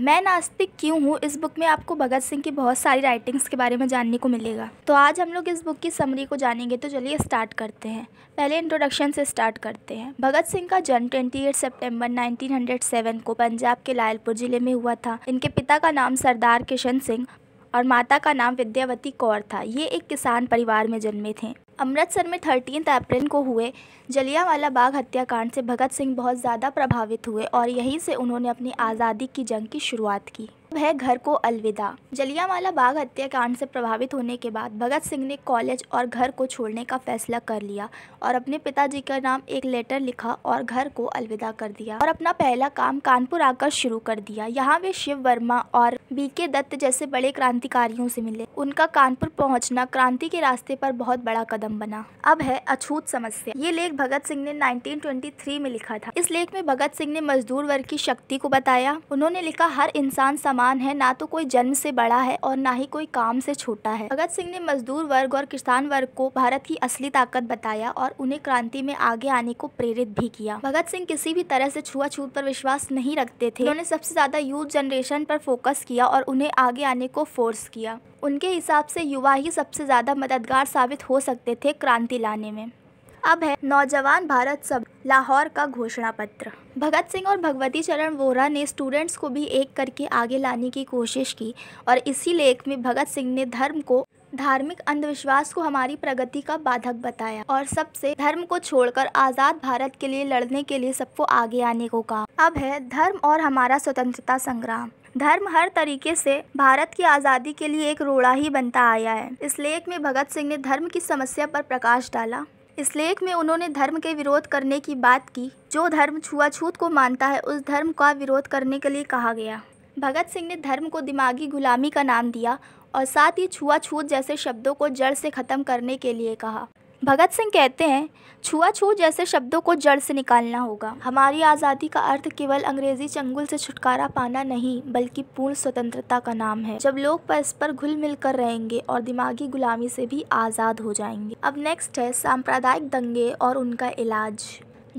मैं नास्तिक क्यों हूँ इस बुक में आपको भगत सिंह की बहुत सारी राइटिंग्स के बारे में जानने को मिलेगा तो आज हम लोग इस बुक की समरी को जानेंगे तो चलिए स्टार्ट करते हैं पहले इंट्रोडक्शन से स्टार्ट करते हैं भगत सिंह का जन्म 28 सितंबर 1907 को पंजाब के लायलपुर जिले में हुआ था इनके पिता का नाम सरदार किशन सिंह और माता का नाम विद्यावती कौर था ये एक किसान परिवार में जन्मे थे अमृतसर में थर्टीन अप्रैल को हुए जलियावाला बाग हत्याकांड से भगत सिंह बहुत ज़्यादा प्रभावित हुए और यहीं से उन्होंने अपनी आज़ादी की जंग की शुरुआत की है घर को अलविदा जलियांवाला बाग हत्याकांड से प्रभावित होने के बाद भगत सिंह ने कॉलेज और घर को छोड़ने का फैसला कर लिया और अपने पिताजी का नाम एक लेटर लिखा और घर को अलविदा कर दिया और अपना पहला काम कानपुर आकर शुरू कर दिया यहाँ वे शिव वर्मा और बी दत्त जैसे बड़े क्रांतिकारियों से मिले उनका कानपुर पहुँचना क्रांति के रास्ते पर बहुत बड़ा कदम बना अब है अछूत समस्या ये लेख भगत सिंह ने नाइनटीन में लिखा था इस लेख में भगत सिंह ने मजदूर वर्ग की शक्ति को बताया उन्होंने लिखा हर इंसान समाज किसान है ना तो कोई जन्म से बड़ा है और ना ही कोई काम से छोटा है भगत सिंह ने मजदूर वर्ग और किसान वर्ग को भारत की असली ताकत बताया और उन्हें क्रांति में आगे आने को प्रेरित भी किया भगत सिंह किसी भी तरह से छुआछूत पर विश्वास नहीं रखते थे उन्होंने सबसे ज्यादा यूथ जनरेशन पर फोकस किया और उन्हें आगे आने को फोर्स किया उनके हिसाब से युवा ही सबसे ज्यादा मददगार साबित हो सकते थे क्रांति लाने में अब है नौजवान भारत सब लाहौर का घोषणा पत्र भगत सिंह और भगवती चरण वोरा ने स्टूडेंट्स को भी एक करके आगे लाने की कोशिश की और इसी लेख में भगत सिंह ने धर्म को धार्मिक अंधविश्वास को हमारी प्रगति का बाधक बताया और सबसे धर्म को छोड़कर आज़ाद भारत के लिए लड़ने के लिए सबको आगे आने को कहा अब है धर्म और हमारा स्वतंत्रता संग्राम धर्म हर तरीके से भारत की आज़ादी के लिए एक रोड़ा ही बनता आया है इस लेख में भगत सिंह ने धर्म की समस्या पर प्रकाश डाला इस लेख में उन्होंने धर्म के विरोध करने की बात की जो धर्म छुआछूत को मानता है उस धर्म का विरोध करने के लिए कहा गया भगत सिंह ने धर्म को दिमागी गुलामी का नाम दिया और साथ ही छुआछूत जैसे शब्दों को जड़ से ख़त्म करने के लिए कहा भगत सिंह कहते हैं छू जैसे शब्दों को जड़ से निकालना होगा हमारी आज़ादी का अर्थ केवल अंग्रेजी चंगुल से छुटकारा पाना नहीं बल्कि पूर्ण स्वतंत्रता का नाम है जब लोग परस्पर घुल मिल कर रहेंगे और दिमागी गुलामी से भी आज़ाद हो जाएंगे अब नेक्स्ट है सांप्रदायिक दंगे और उनका इलाज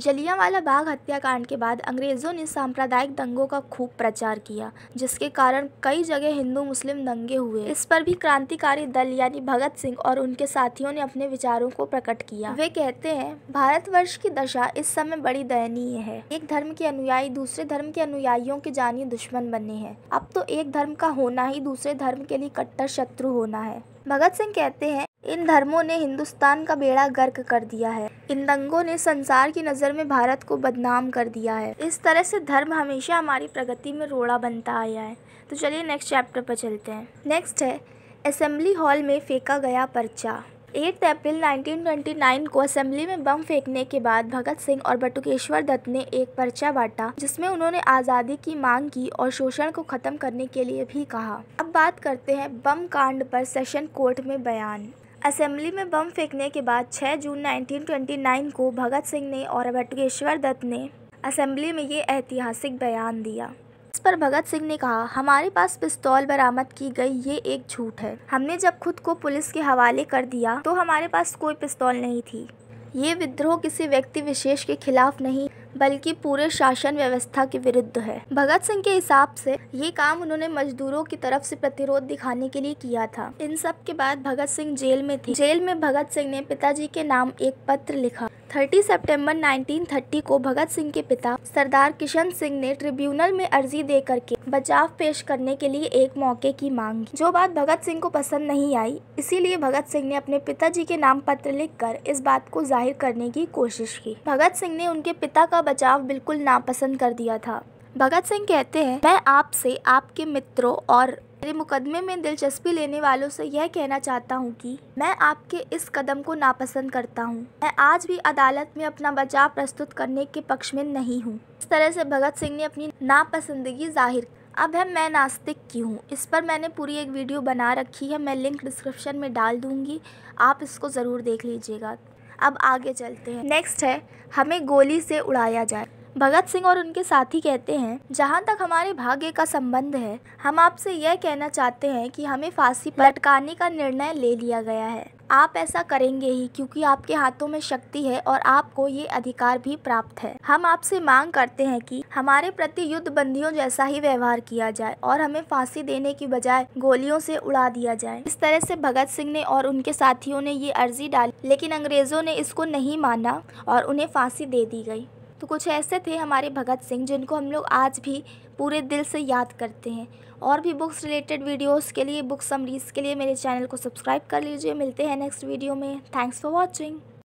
जलियांवाला बाग हत्याकांड के बाद अंग्रेज़ों ने सांप्रदायिक दंगों का खूब प्रचार किया जिसके कारण कई जगह हिंदू मुस्लिम दंगे हुए इस पर भी क्रांतिकारी दल यानी भगत सिंह और उनके साथियों ने अपने विचारों को प्रकट किया वे कहते हैं भारतवर्ष की दशा इस समय बड़ी दयनीय है एक धर्म के अनुयायी दूसरे धर्म के अनुयायियों के जानिए दुश्मन बने हैं अब तो एक धर्म का होना ही दूसरे धर्म के लिए कट्टर शत्रु होना है भगत सिंह कहते हैं इन धर्मों ने हिंदुस्तान का बेड़ा गर्क कर दिया है इन दंगों ने संसार की नज़र में भारत को बदनाम कर दिया है इस तरह से धर्म हमेशा हमारी प्रगति में रोड़ा बनता आया है तो चलिए नेक्स्ट चैप्टर पर चलते हैं नेक्स्ट है असेंबली हॉल में फेंका गया पर्चा 8 अप्रैल 1929 को असेंबली में बम फेंकने के बाद भगत सिंह और बटुकेश्वर दत्त ने एक पर्चा बांटा जिसमें उन्होंने आज़ादी की मांग की और शोषण को ख़त्म करने के लिए भी कहा अब बात करते हैं बम कांड पर सेशन कोर्ट में बयान असेंबली में बम फेंकने के बाद 6 जून 1929 को भगत सिंह ने और बटुकेश्वर दत्त ने असेंबली में ये ऐतिहासिक बयान दिया इस पर भगत सिंह ने कहा हमारे पास पिस्तौल बरामद की गई ये एक झूठ है हमने जब खुद को पुलिस के हवाले कर दिया तो हमारे पास कोई पिस्तौल नहीं थी ये विद्रोह किसी व्यक्ति विशेष के खिलाफ नहीं बल्कि पूरे शासन व्यवस्था के विरुद्ध है भगत सिंह के हिसाब से ये काम उन्होंने मजदूरों की तरफ से प्रतिरोध दिखाने के लिए किया था इन सब के बाद भगत सिंह जेल में थे जेल में भगत सिंह ने पिताजी के नाम एक पत्र लिखा 30 सितंबर 1930 को भगत सिंह के पिता सरदार किशन सिंह ने ट्रिब्यूनल में अर्जी दे करके बचाव पेश करने के लिए एक मौके की मांग की जो बात भगत सिंह को पसंद नहीं आई इसीलिए भगत सिंह ने अपने पिताजी के नाम पत्र लिखकर इस बात को जाहिर करने की कोशिश की भगत सिंह ने उनके पिता का बचाव बिल्कुल नापसंद कर दिया था भगत सिंह कहते हैं मैं आपसे आपके मित्रों और मेरे मुकदमे में दिलचस्पी लेने वालों से यह कहना चाहता हूँ कि मैं आपके इस कदम को नापसंद करता हूँ मैं आज भी अदालत में अपना बचाव प्रस्तुत करने के पक्ष में नहीं हूँ इस तरह से भगत सिंह ने अपनी नापसंदगी जाहिर अब है मैं नास्तिक क्यों इस पर मैंने पूरी एक वीडियो बना रखी है मैं लिंक डिस्क्रिप्शन में डाल दूँगी आप इसको ज़रूर देख लीजिएगा अब आगे चलते हैं नेक्स्ट है हमें गोली से उड़ाया जाए भगत सिंह और उनके साथी कहते हैं जहाँ तक हमारे भाग्य का संबंध है हम आपसे यह कहना चाहते हैं कि हमें फांसी पर लटकाने का निर्णय ले लिया गया है आप ऐसा करेंगे ही क्योंकि आपके हाथों में शक्ति है और आपको ये अधिकार भी प्राप्त है हम आपसे मांग करते हैं कि हमारे प्रति युद्ध बंदियों जैसा ही व्यवहार किया जाए और हमें फांसी देने की बजाय गोलियों से उड़ा दिया जाए इस तरह से भगत सिंह ने और उनके साथियों ने ये अर्जी डाली लेकिन अंग्रेजों ने इसको नहीं माना और उन्हें फांसी दे दी गई तो कुछ ऐसे थे हमारे भगत सिंह जिनको हम लोग आज भी पूरे दिल से याद करते हैं और भी बुक्स रिलेटेड वीडियोस के लिए बुक समरीज़ के लिए मेरे चैनल को सब्सक्राइब कर लीजिए मिलते हैं नेक्स्ट वीडियो में थैंक्स फॉर वॉचिंग